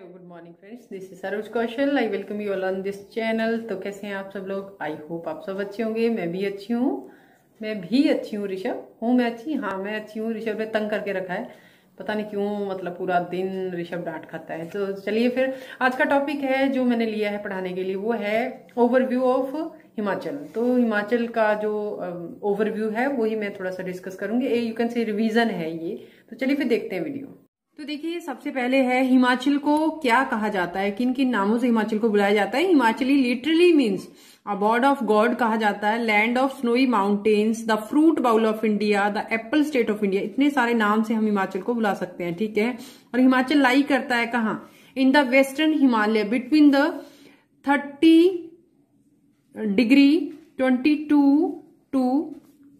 hello good morning friends this is Saroj Kaushal I welcome you all on this channel तो कैसे हैं आप सब लोग आई होप आप सब अच्छे होंगे मैं भी अच्छी हूँ मैं भी अच्छी हूँ ऋषभ हूँ मैं अच्छी हाँ मैं अच्छी हूँ ऋषभ ने तंग करके रखा है पता नहीं क्यों मतलब पूरा दिन ऋषभ डांट खाता है तो चलिए फिर आज का टॉपिक है जो मैंने लिया है पढ़ाने के लिए वो है ओवरव्यू ऑफ हिमाचल तो हिमाचल का जो ओवरव्यू है वही मैं थोड़ा सा डिस्कस करूंगी a you can say revision है ये तो चलिए फिर देखते हैं वीडियो तो देखिए सबसे पहले है हिमाचल को क्या कहा जाता है किन किन नामों से हिमाचल को बुलाया जाता है Himachali literally means abode of god कहा जाता है land of snowy mountains the fruit bowl of India the apple state of India इतने सारे नाम से हम हिमाचल को बुला सकते हैं ठीक है और हिमाचल लाई करता है कहा in the western Himalaya between the thirty degree twenty two to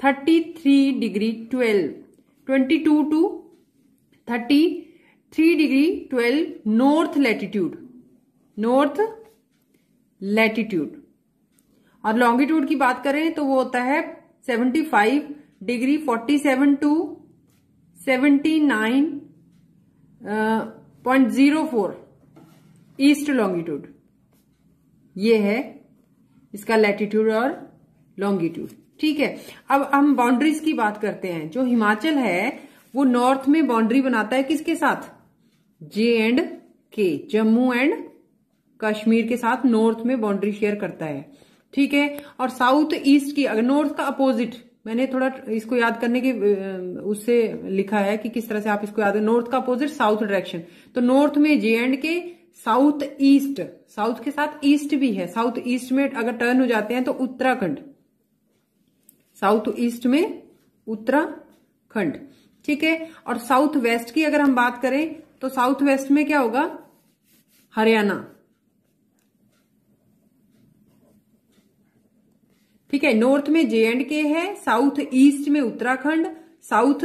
thirty three degree twelve twenty two to thirty three degree twelve north latitude north latitude और लॉन्गिट्यूड की बात करें तो वो होता है seventy five degree forty seven to seventy nine point zero four east longitude ये है इसका लैटिट्यूड और लॉन्गिट्यूड ठीक है अब हम बाउंड्रीज की बात करते हैं जो हिमाचल है वो नॉर्थ में बाउंड्री बनाता है किसके साथ जे एंड के जम्मू एंड कश्मीर के साथ नॉर्थ में बाउंड्री शेयर करता है ठीक है और साउथ ईस्ट की अगर नॉर्थ का अपोजिट मैंने थोड़ा इसको याद करने की उससे लिखा है कि किस तरह से आप इसको याद नॉर्थ का अपोजिट साउथ डायरेक्शन तो नॉर्थ में J and K south east south के साथ ईस्ट भी है साउथ ईस्ट में अगर टर्न हो जाते हैं तो उत्तराखंड साउथ ईस्ट में उत्तराखंड ठीक है और साउथ वेस्ट की अगर हम बात करें तो साउथ वेस्ट में क्या होगा हरियाणा ठीक है नॉर्थ में जे एंड के है साउथ ईस्ट में उत्तराखंड साउथ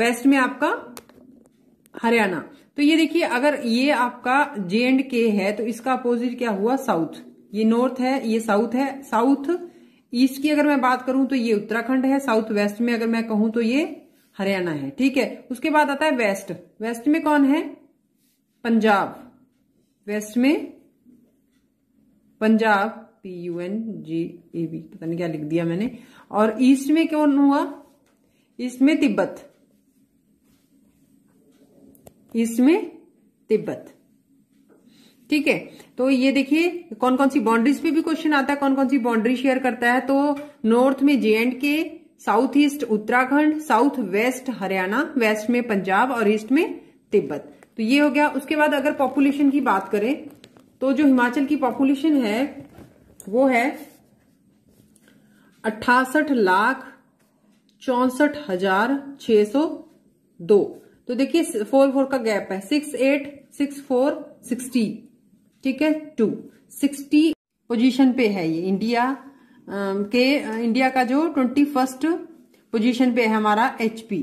वेस्ट में आपका हरियाणा तो ये देखिए अगर ये आपका जे एंड के है तो इसका अपोजिट क्या हुआ साउथ ये नॉर्थ है ये साउथ है साउथ ईस्ट की अगर मैं बात करूं तो ये उत्तराखंड है साउथ वेस्ट में अगर मैं कहूं तो ये हरियाणा है ठीक है उसके बाद आता है वेस्ट वेस्ट में कौन है पंजाब वेस्ट में Punjab P U N J A B पता नहीं क्या लिख दिया मैंने और ईस्ट में कौन हुआ ईस्ट में तिब्बत ईस्ट में तिब्बत ठीक है तो ये देखिए कौन कौन सी बाउंड्रीज पे भी क्वेश्चन आता है कौन कौन सी बाउंड्री शेयर करता है तो नॉर्थ में J and K south east Uttarakhand south west Haryana west में पंजाब और ईस्ट में तिब्बत तो ये हो गया उसके बाद अगर पॉपुलेशन की बात करें तो जो हिमाचल की पॉपुलेशन है वो है अट्ठासठ लाख चौसठ हजार छह सौ दो तो देखिए फोर फोर का गैप है six eight six four sixty ठीक है टू सिक्सटी पोजीशन पे है ये इंडिया के इंडिया का जो ट्वेंटी फर्स्ट पोजिशन पे है हमारा एचपी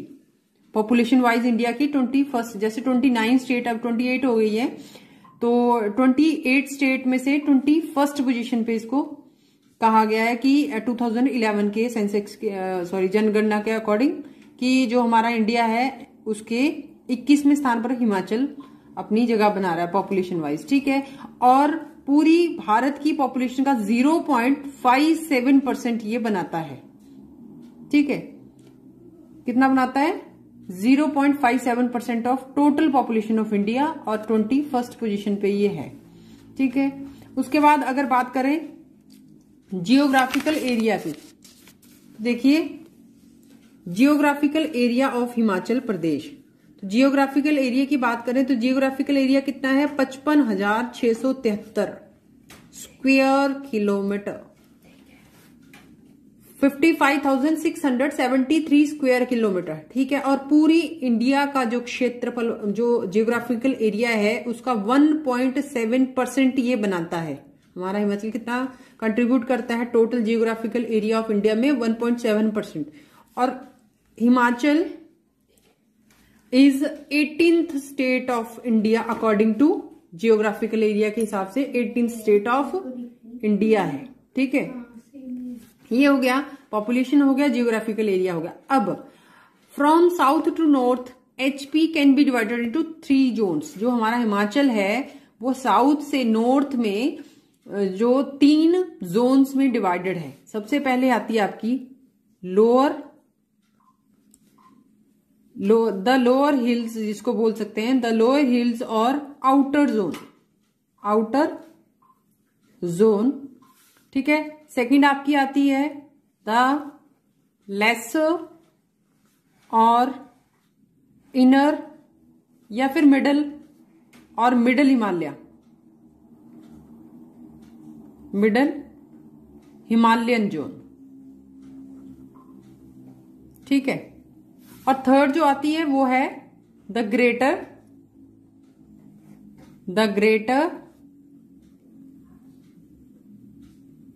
पॉपुलेशन वाइज इंडिया की ट्वेंटी फर्स्ट जैसे ट्वेंटी नाइन स्टेट अब ट्वेंटी एट हो गई है तो ट्वेंटी एट स्टेट में से ट्वेंटी फर्स्ट पोजिशन पे इसको कहा गया है कि 2011 के सेंसेक्स के सॉरी जनगणना के अकॉर्डिंग कि जो हमारा इंडिया है उसके 21वें स्थान पर हिमाचल अपनी जगह बना रहा है पॉपुलेशन वाइज ठीक है और पूरी भारत की पॉपुलेशन का 0.57 परसेंट ये बनाता है ठीक है कितना बनाता है 0.57 percent of total population of India और ट्वेंटी फर्स्ट पोजिशन पे ये है ठीक है उसके बाद अगर बात करें जियोग्राफिकल एरिया की देखिए geographical area of Himachal Pradesh तो जियोग्राफिकल एरिया की बात करें तो जियोग्राफिकल एरिया कितना है पचपन हजार छह सौ तिहत्तर स्क्वायर किलोमीटर 55,673 स्क्वायर किलोमीटर ठीक है और पूरी इंडिया का जो क्षेत्रफल जो जियोग्राफिकल एरिया है उसका 1.7 परसेंट ये बनाता है हमारा हिमाचल कितना कंट्रीब्यूट करता है total geographical area of India में 1.7 परसेंट और Himachal is eighteenth state of India according to geographical area के हिसाब से एटीन स्टेट ऑफ इंडिया है ठीक है ये हो गया पॉपुलेशन हो गया जियोग्राफिकल एरिया हो गया अब from south to north HP can be divided into three zone जो हमारा हिमाचल है वो साउथ से नॉर्थ में जो तीन जोन्स में डिवाइडेड है सबसे पहले आती है आपकी लोअर लो द लोअर हिल्स जिसको बोल सकते हैं द लोअर हिल्स और आउटर जोन आउटर जोन ठीक है सेकंड आपकी आती है द लेसर और इनर या फिर मिडल और middle Himalaya middle Himalayan zone ठीक है और थर्ड जो आती है वो है the greater the greater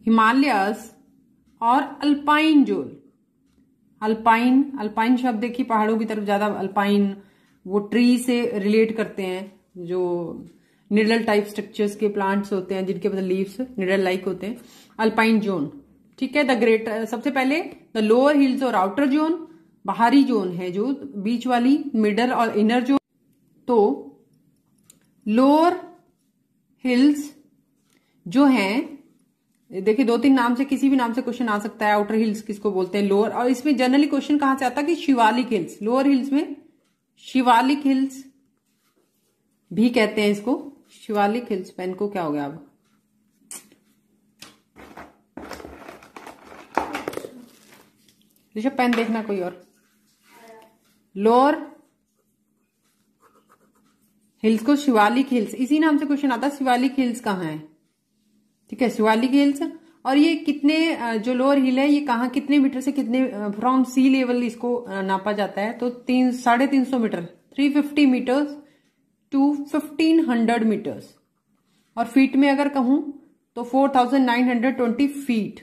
Himalayas और अल्पाइन जोन अल्पाइन अल्पाइन शब्द देखिए पहाड़ों की तरफ ज्यादा अल्पाइन वो ट्री से रिलेट करते हैं जो निडल टाइप स्ट्रक्चर्स के प्लांट्स होते हैं जिनके मतलब लीव्स निडल लाइक होते हैं अल्पाइन जोन ठीक है द ग्रेटर सबसे पहले द लोअर हिल्स और आउटर जोन बाहरी जोन है जो बीच वाली मिडल और इनर जोन तो लोअर हिल्स जो हैं देखिए दो तीन नाम से किसी भी नाम से क्वेश्चन आ सकता है आउटर हिल्स किसको बोलते हैं लोअर और इसमें जनरली क्वेश्चन कहां से आता है कि शिवालिक हिल्स लोअर हिल्स में शिवालिक हिल्स भी कहते हैं इसको शिवालिक हिल्स पेन को क्या हो गया अब ऋषभ पेन देखना कोई और लोअर हिल्स को शिवालिक हिल्स इसी नाम से क्वेश्चन आता है शिवालिक हिल्स कहाँ है ठीक है शिवालिक हिल्स और ये कितने जो लोअर हिल है ये कहाँ कितने मीटर से कितने फ्रॉम सी लेवल इसको नापा जाता है तो तीन साढ़े तीन सौ meter three fifty meters to fifteen hundred meters और फीट में अगर कहूं तो four thousand nine hundred twenty feet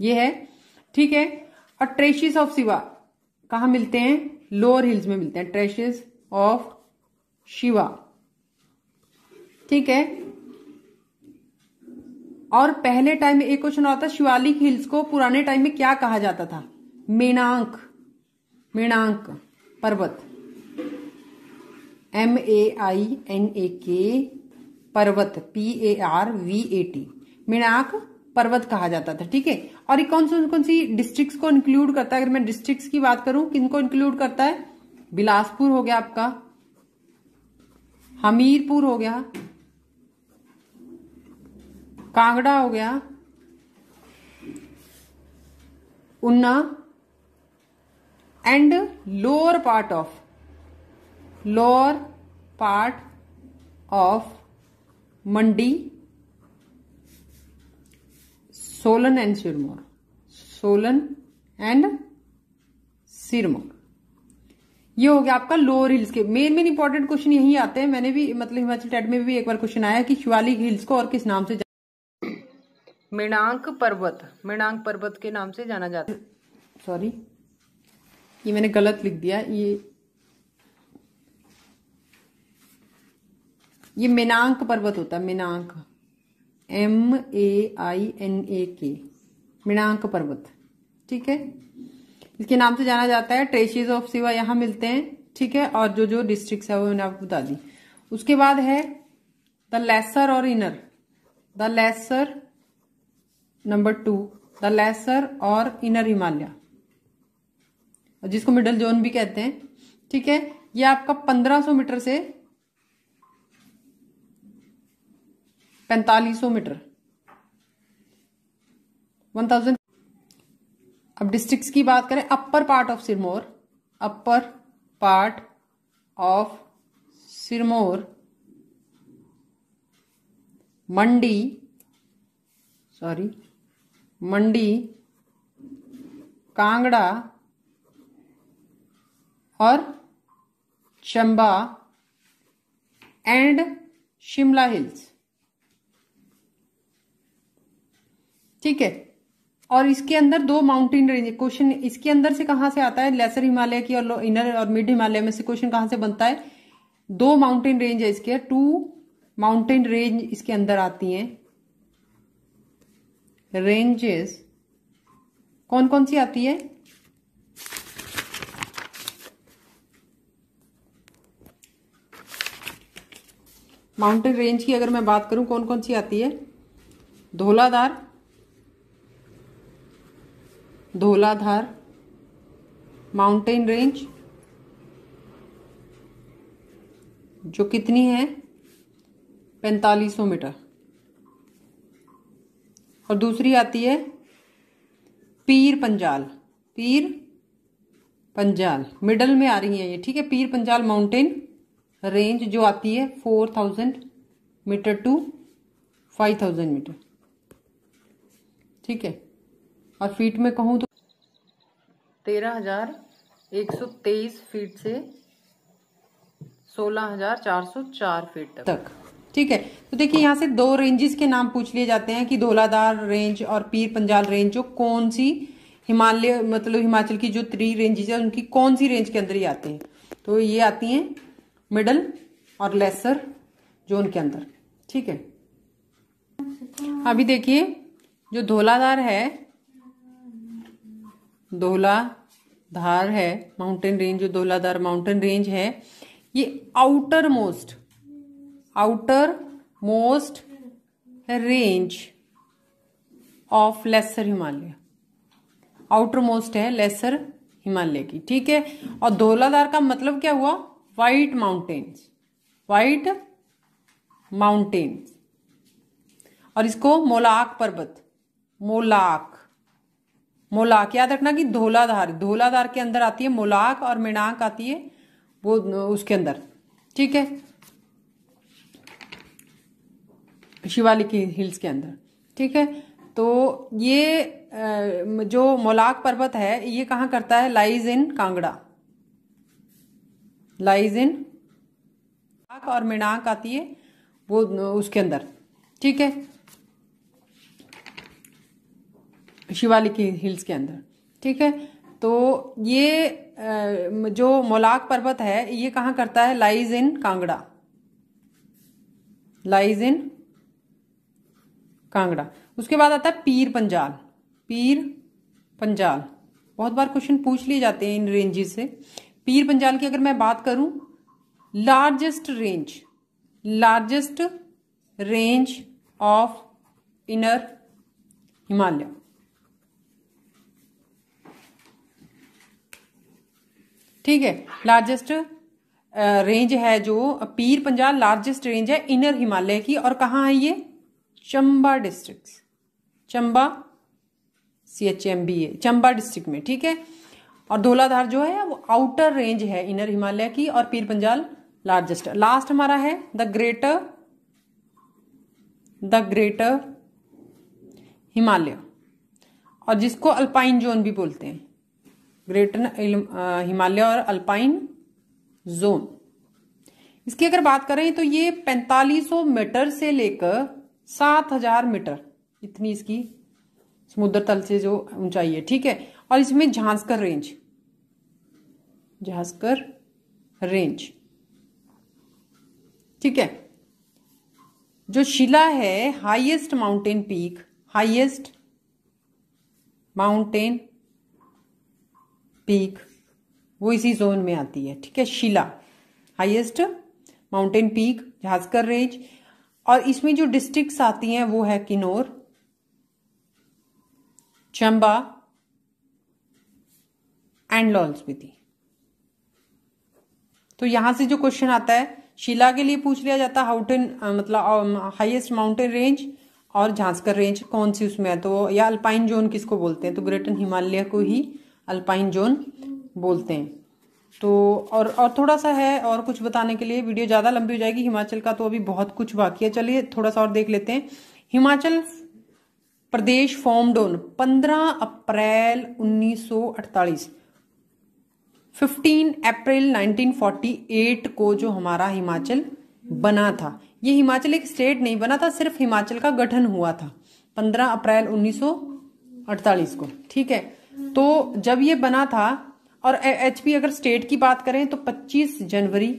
ये है ठीक है और ट्रेशिस ऑफ सिवा कहा मिलते हैं लोअर हिल्स में मिलते हैं ट्रेशिस ऑफ शिवा ठीक है और पहले टाइम में एक क्वेश्चन आता शिवालिक हिल्स को पुराने टाइम में क्या कहा जाता था मेणांक मेणांक पर्वत M A I N A K पर्वत P A R V A T Mainak पर्वत कहा जाता था ठीक है और ये कौन सी कौन सी डिस्ट्रिक्ट को इंक्लूड करता है अगर मैं डिस्ट्रिक्ट की बात करूं किनको इंक्लूड करता है बिलासपुर हो गया आपका हमीरपुर हो गया कांगड़ा हो गया Una and lower part of lower part of Mandi Solan and Sirmaur Solan and Sirmaur ये हो गया आपका लोअर हिल्स के मेन मेन इंपॉर्टेंट क्वेश्चन यही आते हैं मैंने भी मतलब हिमाचल टेट में भी एक बार क्वेश्चन आया कि शिवालिक हिल्स को और किस नाम से जाना मृणांक पर्वत मृणांक पर्वत के नाम से जाना जाता है सॉरी ये मैंने गलत लिख दिया ये ये मेनांक पर्वत होता है मेनांक M A I N A के मृणांक पर्वत ठीक है इसके नाम से जाना जाता है ट्रेसिज ऑफ सिवा यहाँ मिलते हैं ठीक है और जो जो डिस्ट्रिक्ट है वो मैंने आपको बता दी उसके बाद है द लेसर और inner the lesser number two the lesser और इनर हिमालय जिसको मिडल जोन भी कहते हैं ठीक है ये आपका 1500 मीटर से 4500 मीटर 1000 अब डिस्ट्रिक्ट की बात करें upper part of Sirmaur upper part of Sirmaur Mandi sorry Mandi Kangra और चंबा एंड शिमला हिल्स ठीक है और इसके अंदर दो माउंटेन रेंज क्वेश्चन इसके अंदर से कहां से आता है लेसर हिमालय की और इनर और मिड हिमालय में से क्वेश्चन कहां से बनता है दो माउंटेन रेंज है इसके टू माउंटेन रेंज इसके अंदर आती हैं रेंजेस कौन कौन सी आती है माउंटेन रेंज की अगर मैं बात करूं कौन कौन सी आती है धोलाधार धोलाधार माउंटेन रेंज जो कितनी है पैंतालीस सौ मीटर और दूसरी आती है पीर पंजाल पीर पंजाल मिडल में आ रही है ये ठीक है पीर पंजाल माउंटेन रेंज जो आती है four thousand meter to five thousand meter ठीक है और फीट में कहूँ तो तेरह हजार एक सौ तेईस फीट से सोलह हजार चार चार फीट तक ठीक है तो देखिए यहाँ से दो रेंजेस के नाम पूछ लिए जाते हैं कि धोलाधार रेंज और पीर पंजाल रेंज जो कौन सी हिमालय मतलब हिमाचल की जो थ्री रेंजेस है उनकी कौन सी रेंज के अंदर ही आते हैं तो ये आती हैं मिडल और लेसर जोन के अंदर ठीक है अभी देखिए जो धोलाधार है दोहला धार है माउंटेन रेंज जो दोहलाधार माउंटेन रेंज है ये outer most outer most range of lesser Himalaya outer most है लेसर हिमालय की ठीक है और धोलाधार का मतलब क्या हुआ वाइट माउंटेन्स वाइट माउंटेन्स और इसको मोलाक पर्वत मोलाक मोलाक याद रखना कि धोलाधार धोलाधार के अंदर आती है मोलाक और मिणाक आती है वो उसके अंदर ठीक है शिवालिक हिल्स के अंदर ठीक है तो ये जो मोलाक पर्वत है ये कहां करता है lies in Kangra lies in और मिणाक आती है वो उसके अंदर ठीक है शिवालिकी हिल्स के अंदर ठीक है तो ये जो मोलाक पर्वत है ये कहाँ करता है lies in Kangra lies in Kangra उसके बाद आता है पीर पंजाल पीर पंजाल बहुत बार क्वेश्चन पूछ लिए जाते हैं इन रेंजेस से पीर पंजाल की अगर मैं बात करूं largest range largest range of inner Himalaya ठीक है लार्जेस्ट रेंज uh, है जो पीर पंजाब लार्जेस्ट रेंज है इनर हिमालय की और कहाँ है ये Chamba district Chamba C H M B A Chamba district में ठीक है और धोलाधार जो है वो आउटर रेंज है इनर हिमालय की और पीर पंजाल लार्जेस्ट लास्ट हमारा है the greater the greater Himalaya और जिसको अल्पाइन जोन भी बोलते हैं ग्रेटर हिमालय और अल्पाइन जोन इसकी अगर बात करें तो ये 4500 मीटर से लेकर 7000 मीटर इतनी इसकी समुद्र तल से जो ऊंचाई है ठीक है और इसमें झांसकर रेंज झांसकर रेंज ठीक है जो शिला है highest mountain peak highest mountain peak वो इसी जोन में आती है ठीक है Shilla highest mountain peak Zanskar range और इसमें जो डिस्ट्रिक्ट्स आती हैं वो है किन्नौर चंबा एंड लॉल स्पीति तो यहां से जो क्वेश्चन आता है शिला के लिए पूछ लिया जाता है हाउटेन मतलब हाईएस्ट माउंटेन रेंज और झांसकर रेंज कौन सी उसमें है तो या अल्पाइन जोन किसको बोलते हैं तो ग्रेटर हिमालय को ही अल्पाइन जोन बोलते हैं तो और और थोड़ा सा है और कुछ बताने के लिए वीडियो ज़्यादा लंबी हो जाएगी हिमाचल का तो अभी बहुत कुछ बाकी है चलिए थोड़ा सा और देख लेते हैं Himachal Pradesh formed on 15 April 1948 15 April 1948 को जो हमारा हिमाचल बना था ये हिमाचल एक स्टेट नहीं बना था सिर्फ हिमाचल का गठन हुआ था 15 अप्रैल 1948 को ठीक है तो जब ये बना था और एच पी अगर स्टेट की बात करें तो 25 जनवरी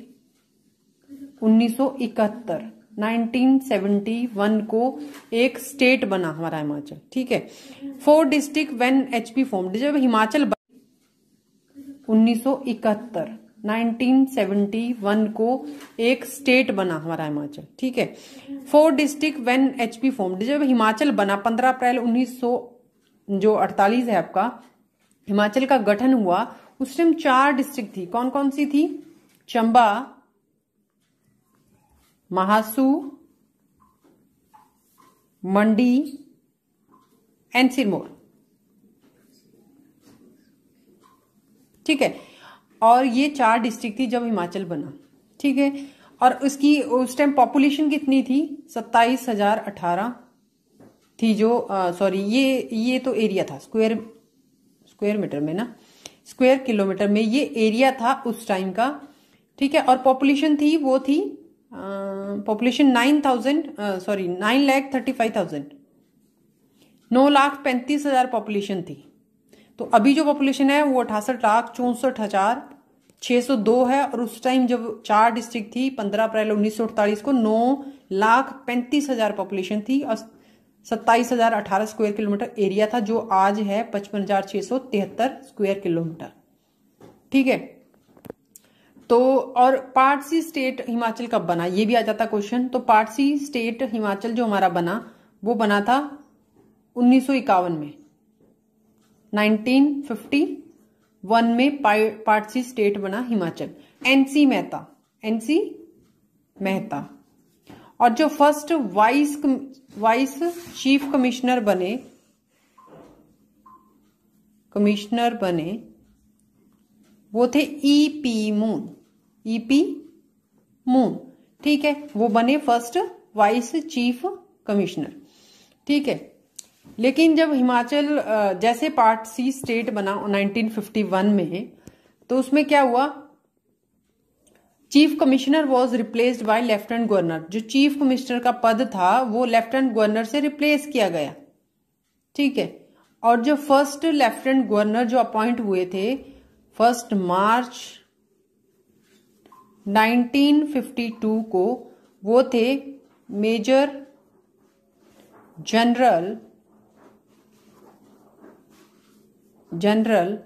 1971 1971 को एक स्टेट बना हमारा हिमाचल ठीक है four district when HP form जब हिमाचल 1971 1971 को एक स्टेट बना हमारा हिमाचल ठीक है four district when HP form जब हिमाचल बना 15 अप्रैल 1900 जो अड़तालीस है आपका हिमाचल का गठन हुआ उस टाइम चार डिस्ट्रिक्ट थी कौन कौन सी थी चंबा महासू मंडी एंड सिरमौर ठीक है और ये चार डिस्ट्रिक्ट थी जब हिमाचल बना ठीक है और उसकी उस टाइम पॉपुलेशन कितनी थी सत्ताईस हजार अठारह थी जो सॉरी ये ये तो एरिया था स्क्वायर स्क्वायर मीटर में ना स्क्वायर किलोमीटर में ये एरिया था उस टाइम का ठीक है और पॉपुलेशन थी वो थी population nine thousand sorry nine lakh thirty five thousand नौ लाख पैंतीस हजार पॉपुलेशन थी तो अभी जो पॉपुलेशन है वो अठासठ लाख चौसठ हजार छः सौ दो है और उस टाइम जब चार डिस्ट्रिक्ट थी पंद्रह अप्रैल उन्नीस सौ अड़तालीस को नौ लाख पैंतीस हजार पॉपुलेशन थी और सत्ताईस हजार अठारह स्क्वायर किलोमीटर एरिया था जो आज है पचपन हजार छह सौ तिहत्तर स्क्वायर किलोमीटर ठीक है तो और पार्टसी स्टेट हिमाचल कब बना ये भी आ जाता क्वेश्चन तो पार्टसी स्टेट हिमाचल जो हमारा बना वो बना था उन्नीस में 1951 में पार्टसी स्टेट बना हिमाचल एनसी मेहता एनसी मेहता और जो first vice vice chief commissioner बने कमिश्नर बने वो थे E P Moon E P Moon ठीक है वो बने फर्स्ट वाइस चीफ कमिश्नर ठीक है लेकिन जब हिमाचल जैसे पार्ट सी स्टेट बना 1951 में तो उसमें क्या हुआ chief commissioner was replaced by lieutenant governor जो चीफ कमिश्नर का पद था वो लेफ्टिनेंट गवर्नर से रिप्लेस किया गया ठीक है और जो फर्स्ट लेफ्टिनेंट गवर्नर जो अपॉइंट हुए थे फर्स्ट मार्च 1952 को वो थे मेजर जनरल जनरल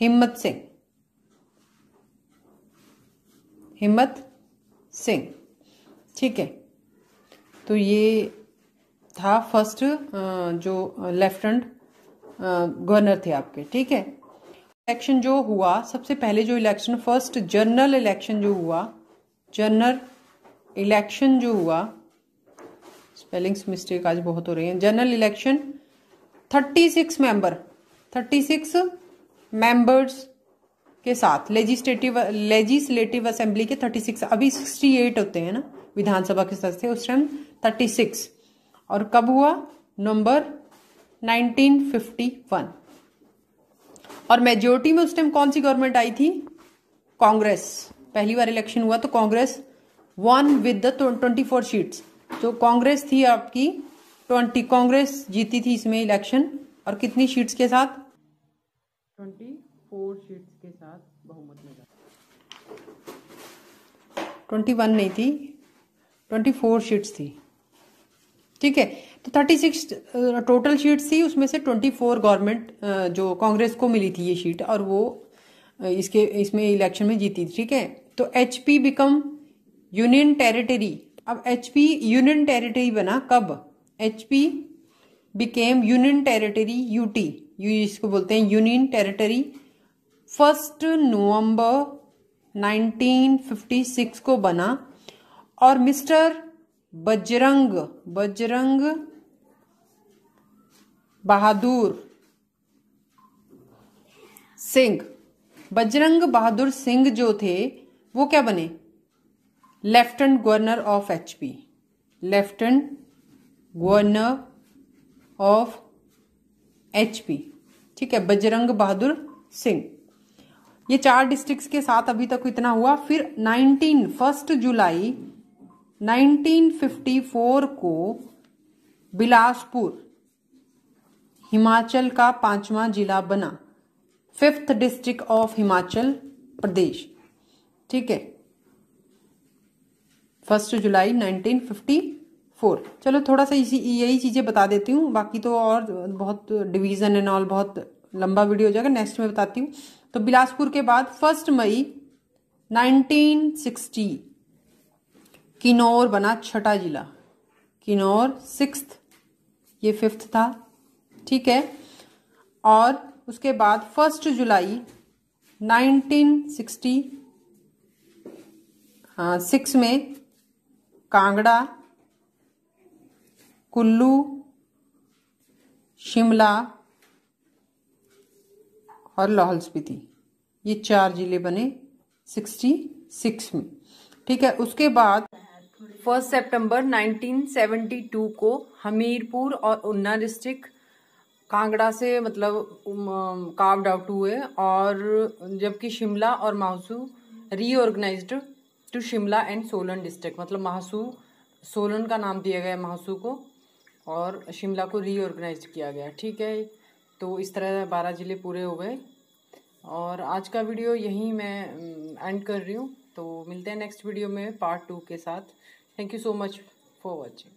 हिम्मत सिंह हिम्मत सिंह ठीक है तो ये था फर्स्ट जो लेफ्टिनेंट गवर्नर थे आपके ठीक है इलेक्शन जो हुआ सबसे पहले जो इलेक्शन फर्स्ट जनरल इलेक्शन जो हुआ जनरल इलेक्शन जो हुआ स्पेलिंग्स मिस्टेक आज बहुत हो रही हैं general election thirty six member thirty six members के साथ लेजिस्लेटिव लेजिस्लेटिव असेंबली के 36 अभी 68 होते हैं ना विधानसभा के सदस्य उस टाइम 36 और कब हुआ नवंबर 1951 और मेजोरिटी में उस टाइम कौन सी गवर्नमेंट आई थी कांग्रेस पहली बार इलेक्शन हुआ तो Congress won with the twenty four seats तो कांग्रेस थी आपकी ट्वेंटी कांग्रेस जीती थी इसमें इलेक्शन और कितनी सीट्स के साथ twenty four seats twenty one नहीं थी ट्वेंटी फोर शीट्स थी ठीक है तो थर्टी सिक्स टोटल शीट्स थी उसमें से ट्वेंटी फोर गवर्नमेंट जो कांग्रेस को मिली थी ये शीट और वो इसके इसमें इलेक्शन में जीती ठीक है तो H P become union territory अब एच पी यूनियन टेरिटरी बना कब H P became union territory UT U इसको बोलते हैं यूनियन टेरिटरी फर्स्ट नवंबर 1956 को बना और मिस्टर बजरंग बजरंग बहादुर सिंह बजरंग बहादुर सिंह जो थे वो क्या बने lieutenant governor of HP lieutenant governor of HP ठीक है बजरंग बहादुर सिंह ये चार डिस्ट्रिक्ट्स के साथ अभी तक इतना हुआ फिर नाइनटीन फर्स्ट जुलाई 1954 को बिलासपुर हिमाचल का पांचवा जिला बना fifth district of Himachal Pradesh ठीक है फर्स्ट जुलाई 1954 चलो थोड़ा सा इसी यही चीज़ें बता देती हूँ बाकी तो और बहुत डिवीज़न एंड ऑल बहुत लंबा वीडियो हो जाएगा नेक्स्ट में बताती हूँ तो बिलासपुर के बाद फर्स्ट मई 1960 किन्नौर बना छठा जिला किन्नौर सिक्स ये फिफ्थ था ठीक है और उसके बाद फर्स्ट जुलाई 1960 हाँ सिक्स में कांगड़ा कुल्लू शिमला और लाहौल स्पीति ये चार ज़िले बने 66 में ठीक है उसके बाद फर्स्ट सितंबर 1972 को हमीरपुर और उन्ना डिस्ट्रिक्ट कांगड़ा से मतलब कार्व्ड आउट हुए और जबकि शिमला और Mahasu reorganize to Shimla and Solan district मतलब महासू सोलन का नाम दिया गया महासू को और शिमला को रीऑर्गेनाइज किया गया ठीक है तो इस तरह बारह ज़िले पूरे हो गए और आज का वीडियो यहीं मैं एंड कर रही हूँ तो मिलते हैं नेक्स्ट वीडियो में पार्ट टू के साथ thank you so much for watching